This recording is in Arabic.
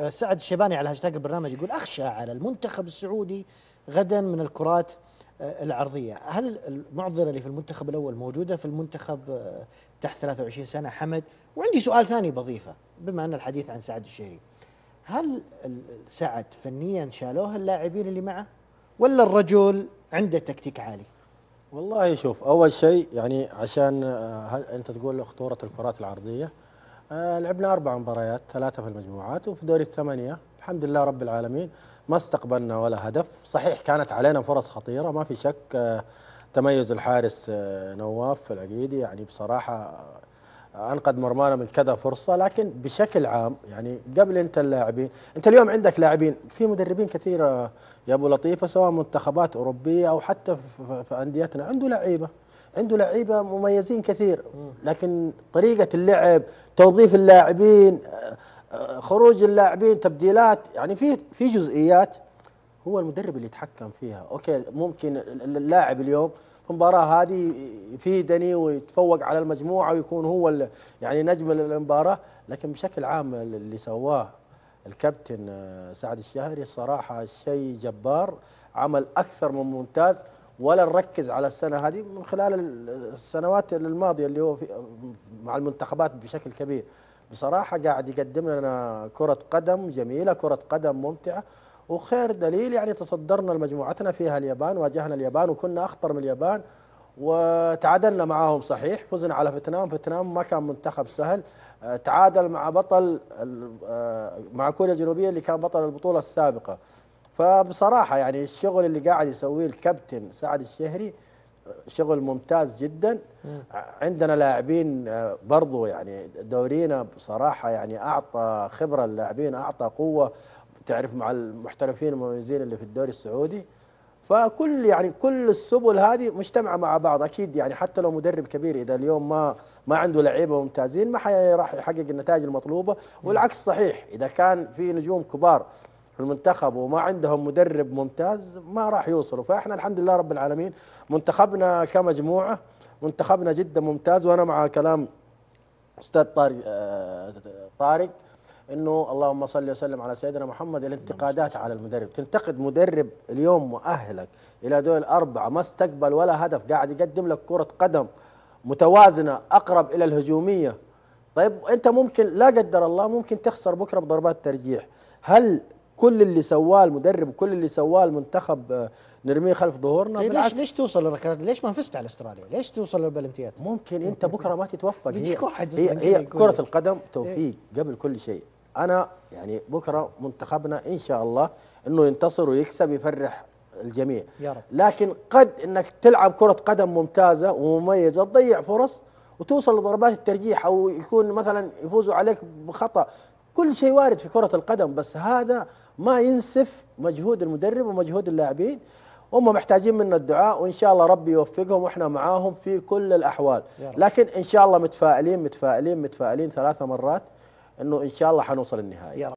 آه، سعد الشيباني على هاشتاج البرنامج يقول اخشى على المنتخب السعودي غدا من الكرات آه، العرضيه، هل المعضله اللي في المنتخب الاول موجوده في المنتخب آه، تحت 23 سنه حمد؟ وعندي سؤال ثاني بضيفه بما ان الحديث عن سعد الشهري. هل سعد فنيا شالوه اللاعبين اللي معه ولا الرجل عنده تكتيك عالي؟ والله شوف اول شيء يعني عشان انت تقول خطوره الكرات العرضيه آه، لعبنا اربع مباريات ثلاثه في المجموعات وفي دوري الثمانيه الحمد لله رب العالمين ما استقبلنا ولا هدف صحيح كانت علينا فرص خطيره ما في شك آه، تميز الحارس نواف آه، نواف العقيدي يعني بصراحه انقذ مرمانا من كذا فرصه لكن بشكل عام يعني قبل انت اللاعبين انت اليوم عندك لاعبين في مدربين كثير يا ابو لطيفه سواء منتخبات اوروبيه او حتى في انديتنا عنده لعيبه عنده لعيبه مميزين كثير لكن طريقه اللعب توظيف اللاعبين آه، آه، خروج اللاعبين تبديلات يعني في في جزئيات هو المدرب اللي يتحكم فيها اوكي ممكن اللاعب اليوم في المباراه هذه يفيدني ويتفوق على المجموعه ويكون هو يعني نجم المباراه لكن بشكل عام اللي سواه الكابتن آه، سعد الشهري الصراحه شيء جبار عمل اكثر من ممتاز ولا نركز على السنه هذه من خلال السنوات الماضيه اللي هو في مع المنتخبات بشكل كبير بصراحه قاعد يقدم لنا كره قدم جميله كره قدم ممتعه وخير دليل يعني تصدرنا لمجموعتنا فيها اليابان واجهنا اليابان وكنا اخطر من اليابان وتعادلنا معاهم صحيح فزنا على فيتنام فيتنام ما كان منتخب سهل آه، تعادل مع بطل آه، مع كوريا الجنوبيه اللي كان بطل البطوله السابقه فبصراحة يعني الشغل اللي قاعد يسويه الكابتن سعد الشهري شغل ممتاز جدا عندنا لاعبين آه، برضو يعني دورينا بصراحة يعني أعطى خبرة اللاعبين أعطى قوة تعرف مع المحترفين المميزين اللي في الدوري السعودي فكل يعني كل السبل هذه مجتمعه مع بعض اكيد يعني حتى لو مدرب كبير اذا اليوم ما ما عنده لعيبه ممتازين ما راح يحقق النتائج المطلوبه والعكس صحيح اذا كان في نجوم كبار في المنتخب وما عندهم مدرب ممتاز ما راح يوصلوا فاحنا الحمد لله رب العالمين منتخبنا كمجموعه منتخبنا جدا ممتاز وانا مع كلام استاذ طارق آه، طارق انه اللهم صل وسلم على سيدنا محمد الانتقادات على المدرب تنتقد مدرب اليوم مؤهلك الى دول اربعه ما استقبل ولا هدف قاعد يقدم لك كره قدم متوازنه اقرب الى الهجوميه طيب انت ممكن لا قدر الله ممكن تخسر بكره بضربات ترجيح هل كل اللي سواه المدرب وكل اللي سواه المنتخب آه، نرميه خلف ظهورنا طيب ليش ليش توصل للركلات ليش ما فزت على استراليا؟ ليش توصل للبلنتيات؟ ممكن انت بكره ما تتوفق هي هي, هي كرة القدم إيه. توفيق إيه؟ قبل كل شيء انا يعني بكره منتخبنا ان شاء الله انه ينتصر ويكسب يفرح الجميع يا رب. لكن قد انك تلعب كرة قدم ممتازة ومميزة تضيع فرص وتوصل لضربات الترجيح او يكون مثلا يفوزوا عليك بخطأ كل شيء وارد في كرة القدم بس هذا ما ينسف مجهود المدرب ومجهود اللاعبين هم محتاجين منا الدعاء وان شاء الله ربي يوفقهم واحنا معاهم في كل الاحوال لكن ان شاء الله متفائلين متفائلين متفائلين ثلاثة مرات انه ان شاء الله حنوصل النهائي